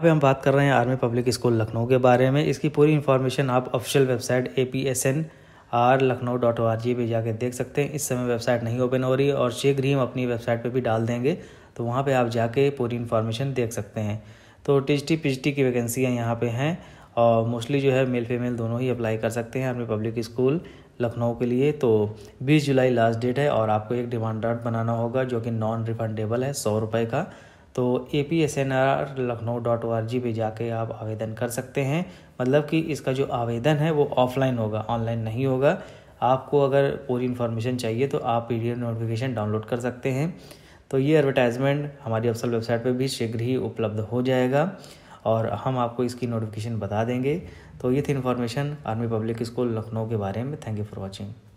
अब हम बात कर रहे हैं आर्मी पब्लिक स्कूल लखनऊ के बारे में इसकी पूरी इन्फॉर्मेशन आप official website A P S N R Lucknow dot O R G पर जाकर देख सकते हैं इस समय वेबसाइट नहीं ओपन हो रही और शीघ्र ही हम अपनी वेबसाइट पर भी डाल देंगे तो वहाँ पर आप जाके पूरी इन्फॉर्मेशन देख सकते हैं तो टी पी टी की वैकेंसियाँ यहाँ पर हैं और मोस्टली जो है मेल फीमेल दोनों ही अप्लाई कर सकते हैं आर्मी पब्लिक स्कूल लखनऊ के लिए तो 20 जुलाई लास्ट डेट है और आपको एक डिमांड ड्राफ्ट बनाना होगा जो कि नॉन रिफंडेबल है सौ रुपये का तो A P S N R Lucknow dot O R G पर जाके आप आवेदन कर सकते हैं मतलब कि इसका जो आवेदन है वो ऑफलाइन होगा ऑनलाइन नहीं होगा आपको अगर पूरी इन्फॉर्मेशन चाहिए तो आप पी डी नोटिफिकेशन डाउनलोड कर सकते हैं तो ये एडवर्टाइजमेंट हमारी अफसल वेबसाइट पर भी शीघ्र ही उपलब्ध हो जाएगा और हम आपको इसकी नोटिफिकेशन बता देंगे तो ये थी information army public school Lucknow के बारे में थैंक यू फॉर वॉचिंग